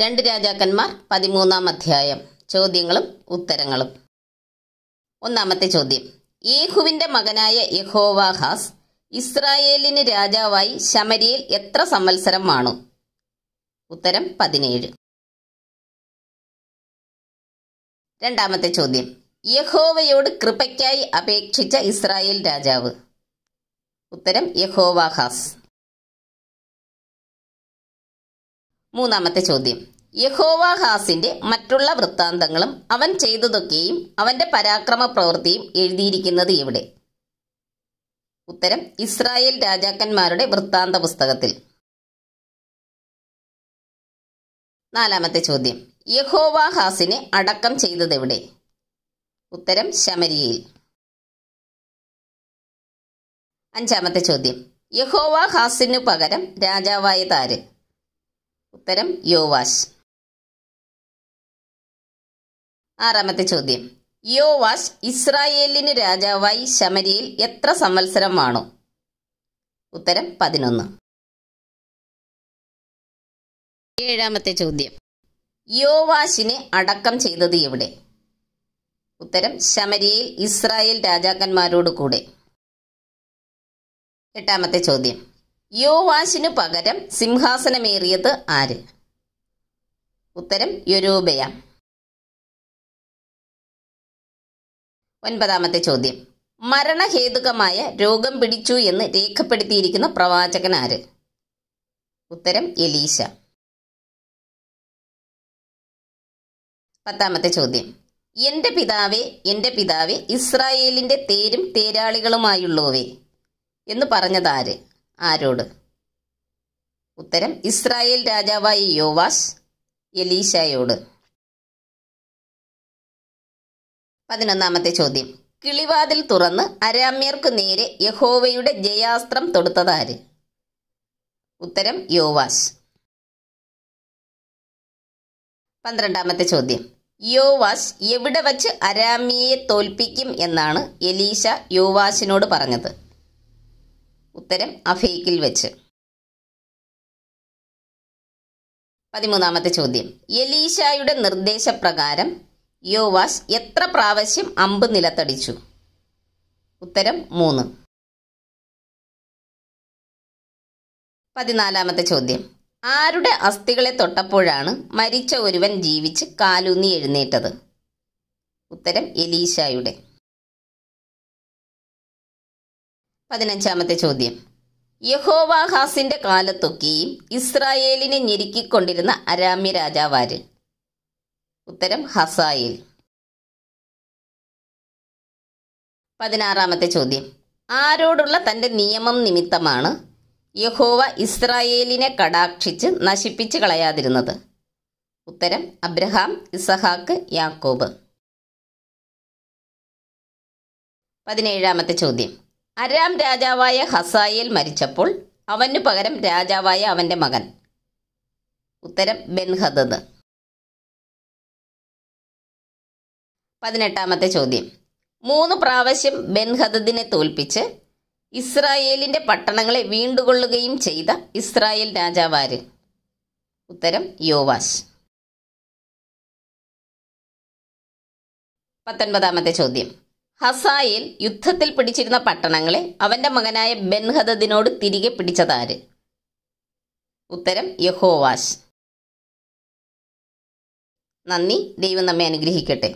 രണ്ട് രാജാക്കന്മാർ പതിമൂന്നാം അധ്യായം ചോദ്യങ്ങളും ഉത്തരങ്ങളും ഒന്നാമത്തെ ചോദ്യം യേഹുവിന്റെ മകനായ യഹോവാഹാസ് ഇസ്രായേലിന് രാജാവായി ശമരിയിൽ എത്ര സംവത്സരം വാണു ഉത്തരം പതിനേഴ് രണ്ടാമത്തെ ചോദ്യം യഹോവയോട് കൃപയ്ക്കായി അപേക്ഷിച്ച ഇസ്രായേൽ രാജാവ് ഉത്തരം യഹോവാഹാസ് മൂന്നാമത്തെ ചോദ്യം യഹോവാഹാസിന്റെ മറ്റുള്ള വൃത്താന്തങ്ങളും അവൻ ചെയ്തതൊക്കെയും അവന്റെ പരാക്രമ പ്രവൃത്തിയും എഴുതിയിരിക്കുന്നത് എവിടെ ഉത്തരം ഇസ്രായേൽ രാജാക്കന്മാരുടെ വൃത്താന്ത പുസ്തകത്തിൽ നാലാമത്തെ ചോദ്യം യഹോവാഹാസിനെ അടക്കം ചെയ്തത് ചെയ്തതെവിടെ ഉത്തരം ശമരിയയിൽ അഞ്ചാമത്തെ ചോദ്യം യഹോവാഹാസിനു പകരം രാജാവായ താര് ഉത്തരം യോവാശ് ആറാമത്തെ ചോദ്യം യോവാശ് ഇസ്രായേലിന് രാജാവായി ശമരിയിൽ എത്ര സംവത്സരം വാണു ഉത്തരം പതിനൊന്ന് ഏഴാമത്തെ ചോദ്യം യോവാശിനെ അടക്കം ചെയ്തത് എവിടെ ഉത്തരം ശമരിയിൽ ഇസ്രായേൽ രാജാക്കന്മാരോട് കൂടെ എട്ടാമത്തെ ചോദ്യം യോവാശിനു പകരം സിംഹാസനമേറിയത് ആര് ഉത്തരം യൊരൂബയ ഒൻപതാമത്തെ ചോദ്യം മരണഹേതുകമായ രോഗം പിടിച്ചു എന്ന് രേഖപ്പെടുത്തിയിരിക്കുന്ന പ്രവാചകൻ ആര് ഉത്തരം എലീശ പത്താമത്തെ ചോദ്യം എന്റെ പിതാവേ എന്റെ പിതാവേ ഇസ്രായേലിന്റെ തേരും തേരാളികളുമായുള്ളവേ എന്ന് പറഞ്ഞതാര് ആരോട് ഉത്തരം ഇസ്രായേൽ രാജാവായ യോവാസ് എലീശായോട് പതിനൊന്നാമത്തെ ചോദ്യം കിളിവാതിൽ തുറന്ന് അരാമ്യർക്കു നേരെ യഹോവയുടെ ജയാസ്ത്രം തൊടുത്തതാര് ഉത്തരം യോവാസ് പന്ത്രണ്ടാമത്തെ ചോദ്യം യോവാസ് എവിടെ വച്ച് അരാമിയെ തോൽപ്പിക്കും എന്നാണ് എലീശ യോവാസിനോട് പറഞ്ഞത് ഉത്തരം അഫീഖിൽ വെച്ച് പതിമൂന്നാമത്തെ ചോദ്യം എലീശായുടെ നിർദ്ദേശപ്രകാരം യോവാസ് എത്ര പ്രാവശ്യം അമ്പ് നിലത്തടിച്ചു ഉത്തരം മൂന്ന് പതിനാലാമത്തെ ചോദ്യം ആരുടെ അസ്ഥികളെ തൊട്ടപ്പോഴാണ് മരിച്ച ഒരുവൻ ജീവിച്ച് കാലൂന്നി എഴുന്നേറ്റത് ഉത്തരം എലീശായുടെ പതിനഞ്ചാമത്തെ ചോദ്യം യഹോവാഹാസിന്റെ കാലത്തൊക്കെയും ഇസ്രായേലിനെ ഞെരുക്കിക്കൊണ്ടിരുന്ന അരാമ്യ രാജാവാര് ഉത്തരം ഹസായേൽ പതിനാറാമത്തെ ചോദ്യം ആരോടുള്ള തന്റെ നിയമം നിമിത്തമാണ് യഹോവ ഇസ്രായേലിനെ കടാക്ഷിച്ച് നശിപ്പിച്ചു കളയാതിരുന്നത് ഉത്തരം അബ്രഹാം ഇസഹാക്ക് യാക്കോബ് പതിനേഴാമത്തെ ചോദ്യം അരാം രാജാവായ ഹസായിൽ മരിച്ചപ്പോൾ അവനു പകരം രാജാവായ അവന്റെ മകൻ ഉത്തരം ബെൻഹദദ് പതിനെട്ടാമത്തെ ചോദ്യം മൂന്ന് പ്രാവശ്യം ബെൻഹദദിനെ തോൽപ്പിച്ച് ഇസ്രായേലിന്റെ പട്ടണങ്ങളെ വീണ്ടുകൊള്ളുകയും ചെയ്ത ഇസ്രായേൽ രാജാവാര് ഉത്തരം യോവാശ് പത്തൊൻപതാമത്തെ ചോദ്യം ഹസായിൽ യുദ്ധത്തിൽ പിടിച്ചിരുന്ന പട്ടണങ്ങളെ അവന്റെ മകനായ ബെൻഹദദിനോട് തിരികെ പിടിച്ചതാര് ഉത്തരം യഹോവാശ് നന്ദി ദൈവം നമ്മെ അനുഗ്രഹിക്കട്ടെ